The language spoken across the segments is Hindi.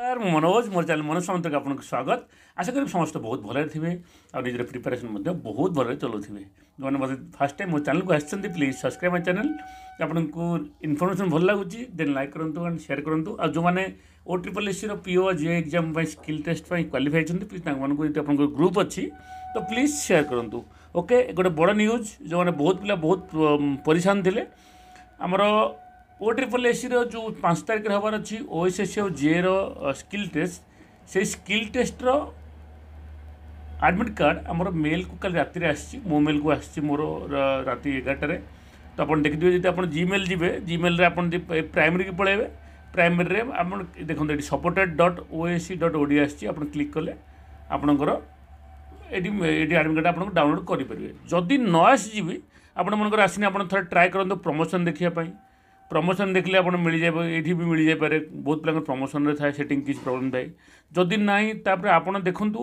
ସାର୍ ମନୋଜ ମୋର ଚ୍ୟାନେଲ୍ ମନୋଜ ସାମନ୍ତକୁ ଆପଣଙ୍କୁ ସ୍ୱାଗତ ଆଶା କରିବି ସମସ୍ତେ ବହୁତ ଭଲରେ ଥିବେ ଆଉ ନିଜର ପ୍ରିପାରେସନ୍ ମଧ୍ୟ ବହୁତ ଭଲରେ ଚଲାଉଥିବେ ଯେଉଁମାନେ ମୋତେ ଫାର୍ଷ୍ଟ ଟାଇମ୍ ମୋ ଚ୍ୟାନେଲ୍କୁ ଆସିଛନ୍ତି ପ୍ଲିଜ୍ ସବସ୍କ୍ରାଇବ୍ ମାଇ ଚ୍ୟାନେଲ୍ ଆପଣଙ୍କୁ ଇନଫର୍ମେସନ୍ ଭଲ ଲାଗୁଛି ଦେନ୍ ଲାଇକ୍ କରନ୍ତୁ ଆଣ୍ଡ ସେୟାର କରନ୍ତୁ ଆଉ ଯେଉଁମାନେ ଓ ଟ୍ରିପଲ୍ ଏସ୍ସିର ପିଓ ଜିଓ ଏକ୍ଜାମ୍ ପାଇଁ ସ୍କିଲ୍ ଟେଷ୍ଟ ପାଇଁ କ୍ୱାଲିଫାଇ ହେଇଛନ୍ତି ପ୍ଲିଜ୍ ତାଙ୍କମାନଙ୍କୁ ଯଦି ଆପଣଙ୍କର ଗ୍ରୁପ୍ ଅଛି ତ ପ୍ଲିଜ୍ ସେୟାର କରନ୍ତୁ ଓକେ ଗୋଟେ ବଡ଼ ନ୍ୟୁଜ୍ ଯେଉଁମାନେ ବହୁତ ପିଲା ବହୁତ ପରିଶାନ ଥିଲେ ଆମର পোট্রিপলেসির যে পাঁচ তারিখের হবার অছি ওএসএস ও জিএর স্কিল টেস্ট সেই স্কিল টেস্টর আডমিট কার্ড আমার মেলকু কাল রাতে আসছে মো মেলকু আসছে মোর রাতে এগারোটায় তো আপনার দেখিদেবে যদি আপনার জিমেল যাবে জিমেলে আপনার প্রাইমেরি কি পড়াইবে প্রাইমেরি আপনার দেখুন এটি supported dot OSC dot Odia আসছে আপনার ক্লিক কলে আপনার এটি এটি আডমিট কার্ড আপনার ডাউনলোড করে যদি ন আসিবি আপনার মনে আসিনি আপনার থাকে ট্রাই করতো প্রমোশন দেখা ପ୍ରମୋସନ୍ ଦେଖିଲେ ଆପଣ ମିଳିଯାଇ ଏଇଠି ବି ମିଳିଯାଇପାରେ ବହୁତ ପିଲାଙ୍କର ପ୍ରମୋସନ୍ରେ ଥାଏ ସେଟିଂ କିଛି ପ୍ରୋବ୍ଲେମ୍ ଥାଏ ଯଦି ନାହିଁ ତାପରେ ଆପଣ ଦେଖନ୍ତୁ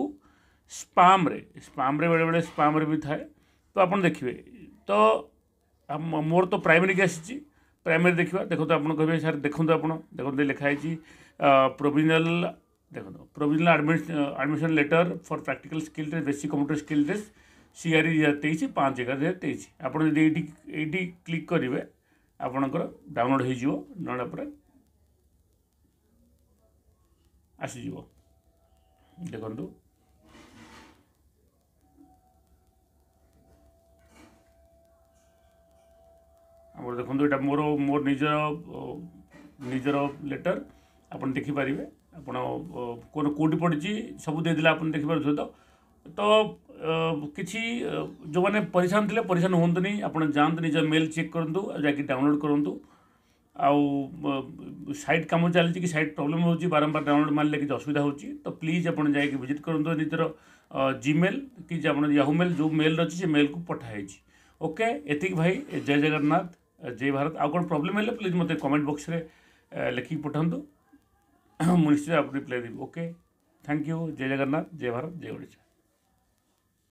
ସ୍ପାମ୍ରେ ସ୍ପାମ୍ରେ ବେଳେବେଳେ ସ୍ପାମ୍ରେ ବି ଥାଏ ତ ଆପଣ ଦେଖିବେ ତ ମୋର ତ ପ୍ରାଇମେରିକି ଆସିଛି ପ୍ରାଇମେରୀ ଦେଖିବା ଦେଖନ୍ତୁ ଆପଣ କହିବେ ସାର୍ ଦେଖନ୍ତୁ ଆପଣ ଦେଖନ୍ତୁ ଲେଖା ହେଇଛି ପ୍ରୋଭିଜନାଲ୍ ଦେଖନ୍ତୁ provisional admission letter for practical skill test basic computer skill test CRE ଦୁଇ ହଜାର ତେଇଶ ପାଞ୍ଚ ଏଗାର ଦୁଇ ହଜାର ତେଇଶ ଆପଣ ଯଦି ଏଇଠି ଏଇଠି କ୍ଲିକ୍ କରିବେ ଆପଣଙ୍କର ଡାଉନଲୋଡ଼୍ ହୋଇଯିବ ଡାଉନଲୋଡ଼୍ ପରେ ଆସିଯିବ ଦେଖନ୍ତୁ ଆମର ଦେଖନ୍ତୁ ଏଇଟା ମୋର ମୋର ନିଜର ନିଜର ଲେଟର୍ ଆପଣ ଦେଖିପାରିବେ ଆପଣ କେଉଁଠି ପଡ଼ିଛି ସବୁ ଦେଇଦେଲେ ଆପଣ ଦେଖିପାରୁଥିବେ ତ ତ कि जो मैंने परेशान थे परेशान हूँ नहीं आप जाते निज मेल चेक करूँ तो, जा डाउनलोड करूँ तो, आउ सैट कम चलती कि सैट प्रोब्लम हो बारंबार डाउनलोड मारे कि असुविधा हो तो प्लीज आप जाकि भिजिट कर निजर जिमेल कि आप याहू मेल जो मेल अच्छे से मेल को पठाई ओके ये भाई जय जगन्नाथ जय भारत आउ कौन प्रोब्लेम है प्लीज मतलब कमेंट बक्स में लिखिक पठातु मुझे आप रिप्लाई देवी ओके थैंक यू जय जगन्नाथ जय भारत जय ओडा